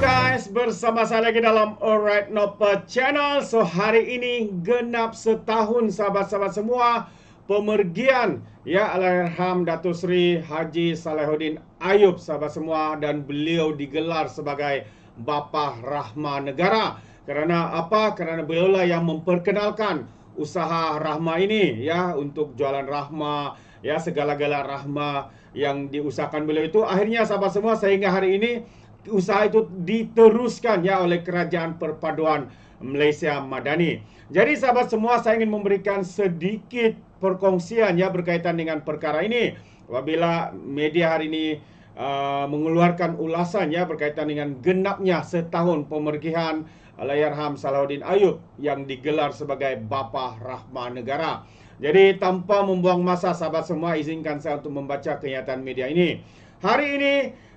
guys, bersama saya lagi dalam Alright Nopa Channel. So hari ini genap setahun sahabat-sahabat semua pemergian ya alhamdulillah, Datuk Seri Haji Salehuddin Ayub sahabat semua dan beliau digelar sebagai Bapa Rahma Negara. Kerana apa? Kerana beliau lah yang memperkenalkan usaha Rahma ini ya untuk jualan Rahma ya segala-gala Rahma yang diusahakan beliau itu akhirnya sahabat semua sehingga hari ini usaha itu diteruskan ya oleh kerajaan perpaduan Malaysia Madani. Jadi sahabat semua saya ingin memberikan sedikit perkongsian ya berkaitan dengan perkara ini. Apabila media hari ini uh, mengeluarkan ulasan ya berkaitan dengan genapnya setahun pemergihan Alayarham Salahuddin Ayub yang digelar sebagai Bapa Rahma Negara. Jadi tanpa membuang masa sahabat semua izinkan saya untuk membaca kenyataan media ini. Hari ini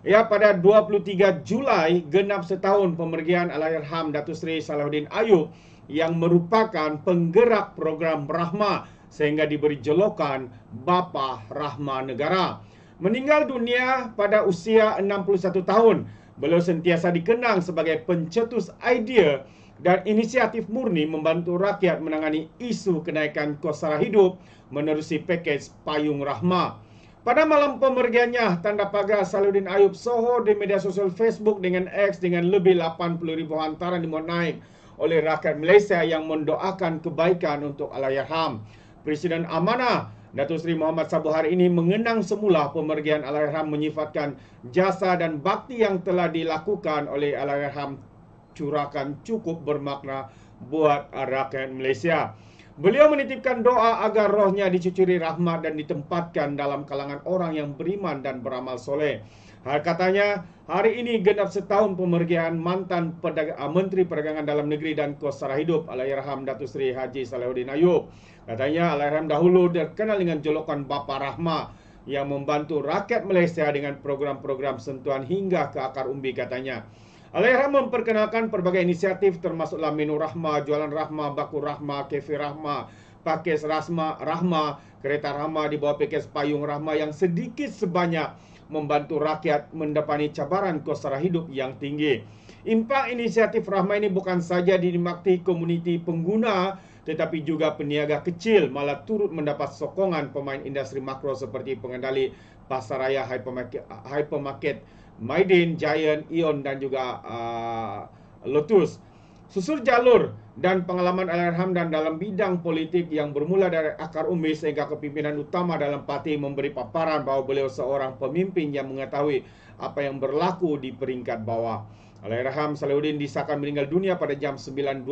ya pada 23 Julai genap setahun pemergian Allahyarham Datuk Seri Salahuddin Ayub yang merupakan penggerak program Rahma sehingga diberi jelokan Bapa Rahma Negara. Meninggal dunia pada usia 61 tahun, beliau sentiasa dikenang sebagai pencetus idea dan inisiatif murni membantu rakyat menangani isu kenaikan kos sara hidup menerusi pakej payung rahmah. Pada malam pemergiannya, tanda pagar Saludin Ayub Soho di media sosial Facebook dengan X dengan lebih 80 ribu hantaran dimuat naik oleh rakyat Malaysia yang mendoakan kebaikan untuk Alayarham. Presiden Amanah Datuk Seri Muhammad Sabu hari ini mengenang semula pemergian Alayarham menyifatkan jasa dan bakti yang telah dilakukan oleh Alayarham curahkan cukup bermakna buat rakyat Malaysia. Beliau menitipkan doa agar rohnya dicucuri rahmat dan ditempatkan dalam kalangan orang yang beriman dan beramal soleh. Hal katanya, hari ini genap setahun pemergian mantan Perdag- ah, Menteri Perdagangan Dalam Negeri dan Kos Sara Hidup, Alayraham Datu Seri Haji Salahuddin Ayub. Katanya, Alayraham dahulu dikenal dengan julukan Bapa Rahma yang membantu rakyat Malaysia dengan program-program sentuhan hingga ke akar umbi katanya. Alaihra memperkenalkan pelbagai inisiatif termasuklah Minu Rahma, Jualan Rahma, Baku Rahma, Kefir Rahma, Pakis Rasma, Rahma, Kereta Rahma di bawah Pakis Payung Rahma yang sedikit sebanyak membantu rakyat mendepani cabaran kos sara hidup yang tinggi. Impak inisiatif Rahma ini bukan saja dinikmati komuniti pengguna tetapi juga peniaga kecil malah turut mendapat sokongan pemain industri makro seperti pengendali pasaraya hypermarket, hypermarket Maidin, Giant, Ion dan juga uh, Lotus. Susur jalur dan pengalaman Alarham dan dalam bidang politik yang bermula dari akar umbi sehingga kepimpinan utama dalam parti memberi paparan bahawa beliau seorang pemimpin yang mengetahui apa yang berlaku di peringkat bawah. Alarham Salahuddin disahkan meninggal dunia pada jam 9.23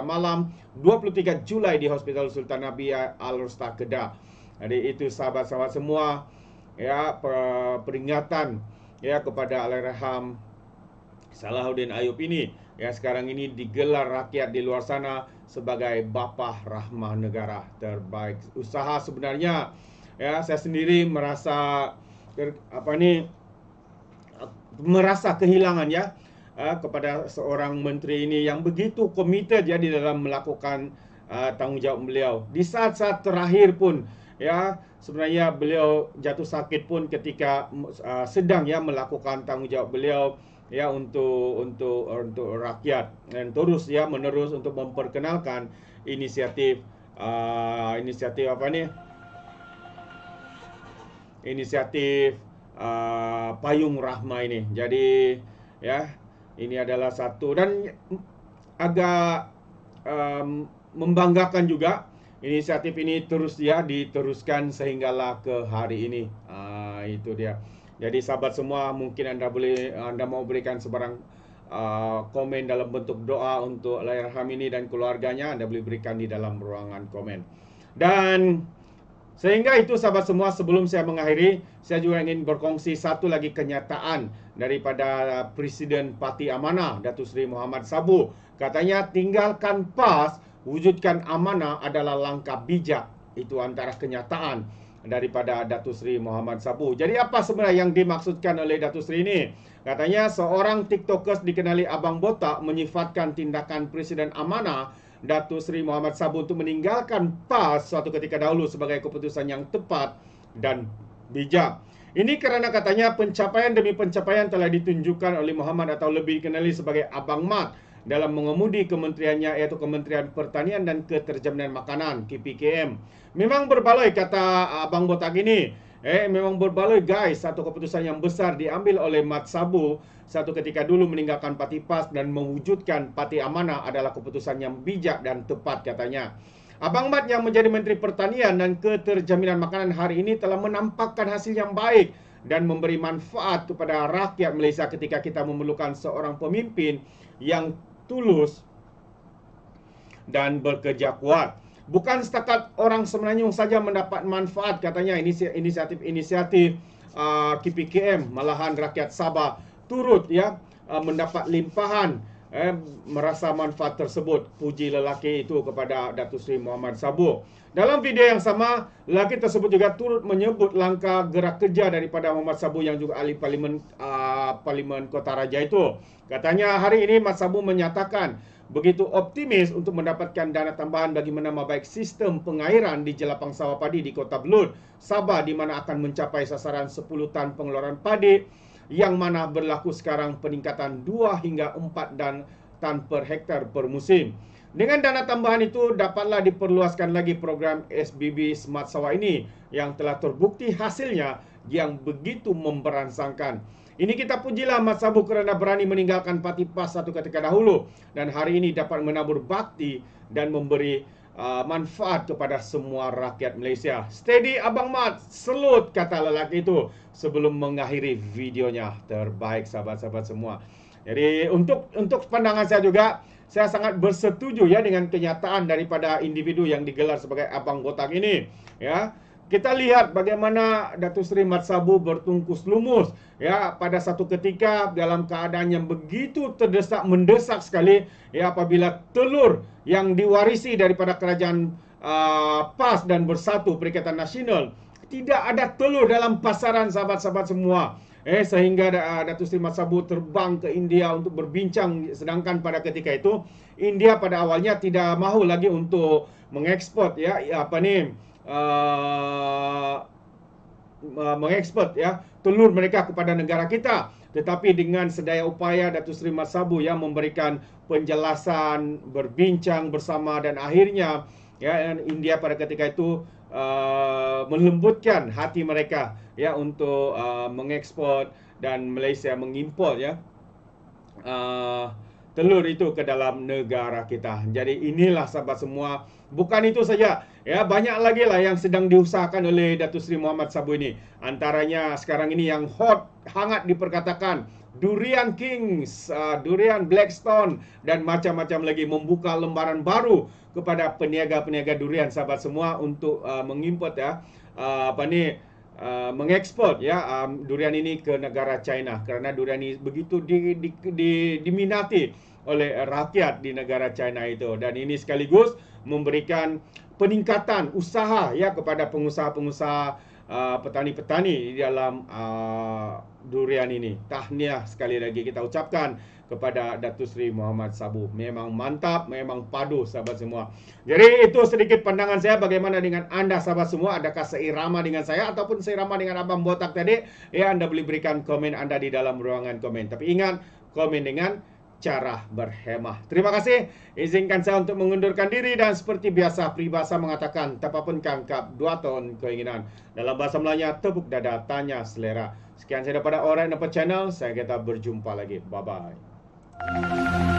malam 23 Julai di Hospital Sultan Nabi Al-Rusta Kedah. Jadi itu sahabat-sahabat semua ya peringatan ya kepada Alaraham Salahuddin Ayub ini Ya sekarang ini digelar rakyat di luar sana sebagai bapa rahmah negara terbaik usaha sebenarnya ya saya sendiri merasa apa ni merasa kehilangan ya, ya kepada seorang menteri ini yang begitu komited ya di dalam melakukan uh, tanggungjawab beliau di saat-saat terakhir pun ya sebenarnya beliau jatuh sakit pun ketika uh, sedang ya melakukan tanggungjawab beliau ya untuk untuk untuk rakyat dan terus ya menerus untuk memperkenalkan inisiatif uh, inisiatif apa ni inisiatif uh, payung rahma ini jadi ya ini adalah satu dan agak um, membanggakan juga inisiatif ini terus ya diteruskan sehinggalah ke hari ini. Uh, itu dia. Jadi sahabat semua mungkin anda boleh anda mau berikan sebarang uh, komen dalam bentuk doa untuk Layarham ini dan keluarganya anda boleh berikan di dalam ruangan komen. Dan sehingga itu sahabat semua sebelum saya mengakhiri saya juga ingin berkongsi satu lagi kenyataan daripada Presiden Parti Amanah Datu Seri Muhammad Sabu katanya tinggalkan PAS wujudkan amanah adalah langkah bijak itu antara kenyataan daripada Datuk Seri Muhammad Sabu. Jadi apa sebenarnya yang dimaksudkan oleh Datuk Seri ini? Katanya seorang TikTokers dikenali Abang Botak menyifatkan tindakan Presiden Amanah Datuk Seri Muhammad Sabu untuk meninggalkan PAS suatu ketika dahulu sebagai keputusan yang tepat dan bijak. Ini kerana katanya pencapaian demi pencapaian telah ditunjukkan oleh Muhammad atau lebih dikenali sebagai Abang Mat dalam mengemudi kementeriannya yaitu Kementerian Pertanian dan Keterjaminan Makanan KPKM. Memang berbaloi kata ah, Abang Botak ini. Eh memang berbaloi guys, satu keputusan yang besar diambil oleh Mat Sabu satu ketika dulu meninggalkan Pati Pas dan mewujudkan Pati Amanah adalah keputusan yang bijak dan tepat katanya. Abang Mat yang menjadi Menteri Pertanian dan Keterjaminan Makanan hari ini telah menampakkan hasil yang baik dan memberi manfaat kepada rakyat Malaysia ketika kita memerlukan seorang pemimpin yang tulus dan bekerja kuat. Bukan setakat orang Semenanjung saja mendapat manfaat katanya inisiatif-inisiatif uh, KPKM malahan rakyat Sabah turut ya uh, mendapat limpahan eh, merasa manfaat tersebut puji lelaki itu kepada Datuk Seri Muhammad Sabu. Dalam video yang sama, lelaki tersebut juga turut menyebut langkah gerak kerja daripada Muhammad Sabu yang juga ahli parlimen uh, Parlimen Kota Raja itu. Katanya hari ini Mas Sabu menyatakan begitu optimis untuk mendapatkan dana tambahan bagi menambah baik sistem pengairan di Jelapang Sawah Padi di Kota Belud, Sabah di mana akan mencapai sasaran 10 tan pengeluaran padi yang mana berlaku sekarang peningkatan 2 hingga 4 dan tan per hektar per musim. Dengan dana tambahan itu dapatlah diperluaskan lagi program SBB Smart Sawah ini yang telah terbukti hasilnya yang begitu memberansangkan. Ini kita pujilah Mas Sabu kerana berani meninggalkan Parti Pas satu ketika dahulu dan hari ini dapat menabur bakti dan memberi uh, manfaat kepada semua rakyat Malaysia. Steady Abang Mat, selut kata lelaki itu sebelum mengakhiri videonya. Terbaik sahabat-sahabat semua. Jadi untuk untuk pandangan saya juga, saya sangat bersetuju ya dengan kenyataan daripada individu yang digelar sebagai Abang kotak ini. Ya, kita lihat bagaimana Datu Sri Mat Sabu bertungkus lumus ya pada satu ketika dalam keadaan yang begitu terdesak mendesak sekali ya apabila telur yang diwarisi daripada kerajaan uh, PAS dan Bersatu Perikatan Nasional tidak ada telur dalam pasaran sahabat-sahabat semua eh sehingga uh, Datuk Seri Mat Sabu terbang ke India untuk berbincang sedangkan pada ketika itu India pada awalnya tidak mahu lagi untuk mengekspor ya, ya apa ni Uh, uh, Mengekspor ya telur mereka kepada negara kita tetapi dengan sedaya upaya Datuk Seri Masabu yang memberikan penjelasan berbincang bersama dan akhirnya ya India pada ketika itu uh, melembutkan hati mereka ya untuk uh, mengeksport dan Malaysia mengimport ya uh, telur itu ke dalam negara kita. Jadi inilah sahabat semua. Bukan itu saja. Ya, banyak lagi lah yang sedang diusahakan oleh Datu Sri Muhammad Sabu ini. Antaranya sekarang ini yang hot, hangat diperkatakan. Durian Kings, uh, Durian Blackstone dan macam-macam lagi membuka lembaran baru kepada peniaga-peniaga durian sahabat semua untuk uh, mengimport ya. Uh, apa ni? Uh, mengekspor ya um, durian ini ke negara China kerana durian ini begitu di, di, di, diminati oleh rakyat di negara China itu dan ini sekaligus memberikan peningkatan usaha ya kepada pengusaha-pengusaha uh, petani-petani di dalam uh, durian ini tahniah sekali lagi kita ucapkan kepada Datuk Seri Muhammad Sabu. Memang mantap, memang padu sahabat semua. Jadi itu sedikit pandangan saya bagaimana dengan anda sahabat semua. Adakah seirama dengan saya ataupun seirama dengan Abang Botak tadi? Ya anda boleh berikan komen anda di dalam ruangan komen. Tapi ingat, komen dengan cara berhemah. Terima kasih. Izinkan saya untuk mengundurkan diri dan seperti biasa peribahasa mengatakan pun kangkap dua ton keinginan. Dalam bahasa Melayu tepuk dada tanya selera. Sekian saya daripada orang dapat channel. Saya kita berjumpa lagi. Bye bye. thank you